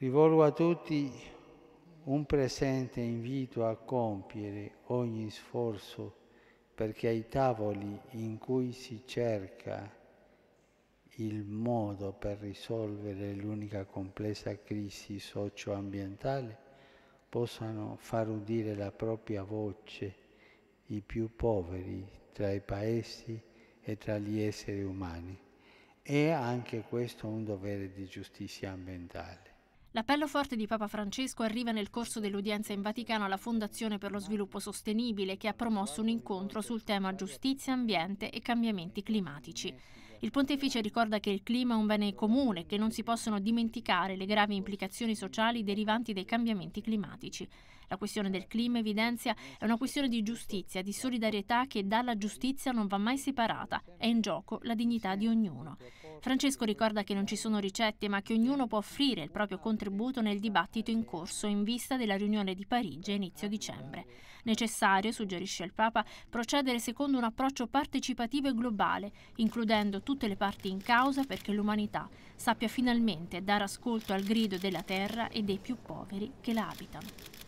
Rivolgo a tutti un presente invito a compiere ogni sforzo perché ai tavoli in cui si cerca il modo per risolvere l'unica complessa crisi socioambientale possano far udire la propria voce i più poveri tra i paesi e tra gli esseri umani. E anche questo un dovere di giustizia ambientale. L'appello forte di Papa Francesco arriva nel corso dell'udienza in Vaticano alla Fondazione per lo Sviluppo Sostenibile che ha promosso un incontro sul tema giustizia, ambiente e cambiamenti climatici. Il pontefice ricorda che il clima è un bene comune che non si possono dimenticare le gravi implicazioni sociali derivanti dai cambiamenti climatici. La questione del clima, evidenzia, è una questione di giustizia, di solidarietà che dalla giustizia non va mai separata. È in gioco la dignità di ognuno. Francesco ricorda che non ci sono ricette, ma che ognuno può offrire il proprio contributo nel dibattito in corso in vista della riunione di Parigi a inizio dicembre. Necessario, suggerisce il Papa, procedere secondo un approccio partecipativo e globale, includendo tutte le parti in causa perché l'umanità sappia finalmente dare ascolto al grido della terra e dei più poveri che la abitano.